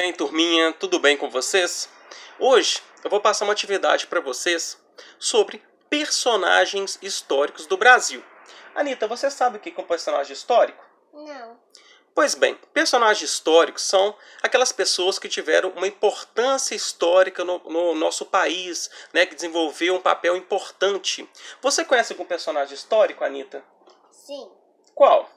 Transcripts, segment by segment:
Bem, turminha, tudo bem com vocês? Hoje eu vou passar uma atividade para vocês sobre personagens históricos do Brasil. Anitta, você sabe o que é um personagem histórico? Não. Pois bem, personagens históricos são aquelas pessoas que tiveram uma importância histórica no, no nosso país, né, que desenvolveu um papel importante. Você conhece algum personagem histórico, Anitta? Sim. Qual?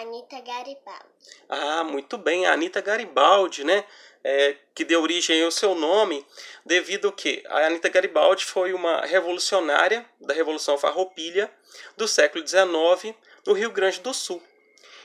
Anitta Garibaldi. Ah, muito bem, a Anitta Garibaldi, né? É, que deu origem ao seu nome, devido que a Anitta Garibaldi foi uma revolucionária da Revolução Farroupilha do século XIX no Rio Grande do Sul.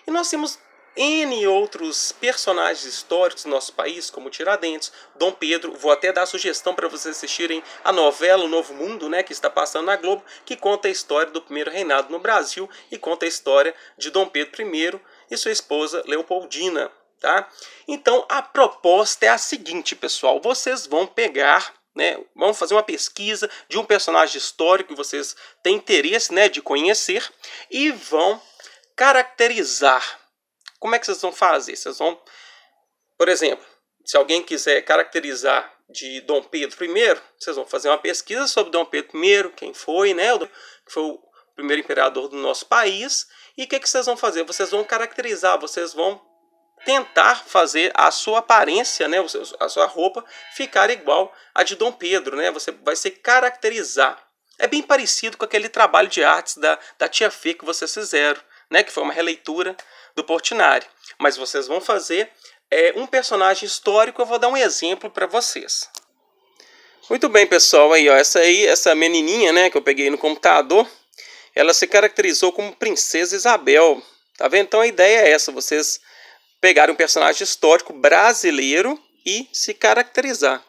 E nós temos N outros personagens históricos do nosso país, como Tiradentes, Dom Pedro. Vou até dar a sugestão para vocês assistirem a novela O Novo Mundo, né, que está passando na Globo, que conta a história do primeiro reinado no Brasil e conta a história de Dom Pedro I e sua esposa Leopoldina. Tá? Então a proposta é a seguinte, pessoal: vocês vão pegar né, vão fazer uma pesquisa de um personagem histórico que vocês têm interesse né, de conhecer e vão caracterizar como é que vocês vão fazer? Vocês vão, por exemplo, se alguém quiser caracterizar de Dom Pedro I, vocês vão fazer uma pesquisa sobre Dom Pedro I, quem foi, né? Que foi o primeiro imperador do nosso país. E o que, é que vocês vão fazer? Vocês vão caracterizar, vocês vão tentar fazer a sua aparência, né, a sua roupa ficar igual à de Dom Pedro, né? Você vai se caracterizar. É bem parecido com aquele trabalho de artes da, da tia Fê que vocês fizeram, né, que foi uma releitura do Portinari, mas vocês vão fazer é, um personagem histórico. Eu vou dar um exemplo para vocês. Muito bem, pessoal. Aí, ó, essa aí, essa menininha, né, que eu peguei no computador, ela se caracterizou como Princesa Isabel. Tá vendo? Então a ideia é essa: vocês pegarem um personagem histórico brasileiro e se caracterizar.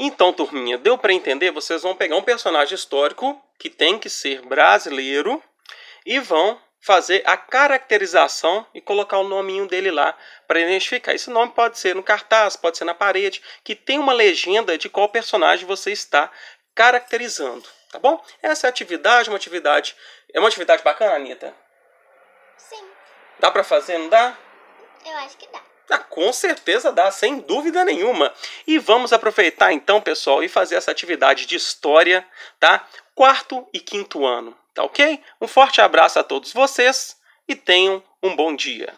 Então, turminha, deu para entender? Vocês vão pegar um personagem histórico que tem que ser brasileiro e vão fazer a caracterização e colocar o nominho dele lá para identificar. Esse nome pode ser no cartaz, pode ser na parede, que tem uma legenda de qual personagem você está caracterizando, tá bom? Essa é atividade, uma atividade, é uma atividade bacana, Anitta? Sim. Dá para fazer, não dá? Eu acho que dá. Ah, com certeza dá, sem dúvida nenhuma. E vamos aproveitar então, pessoal, e fazer essa atividade de história, tá? Quarto e quinto ano. Tá ok? Um forte abraço a todos vocês e tenham um bom dia.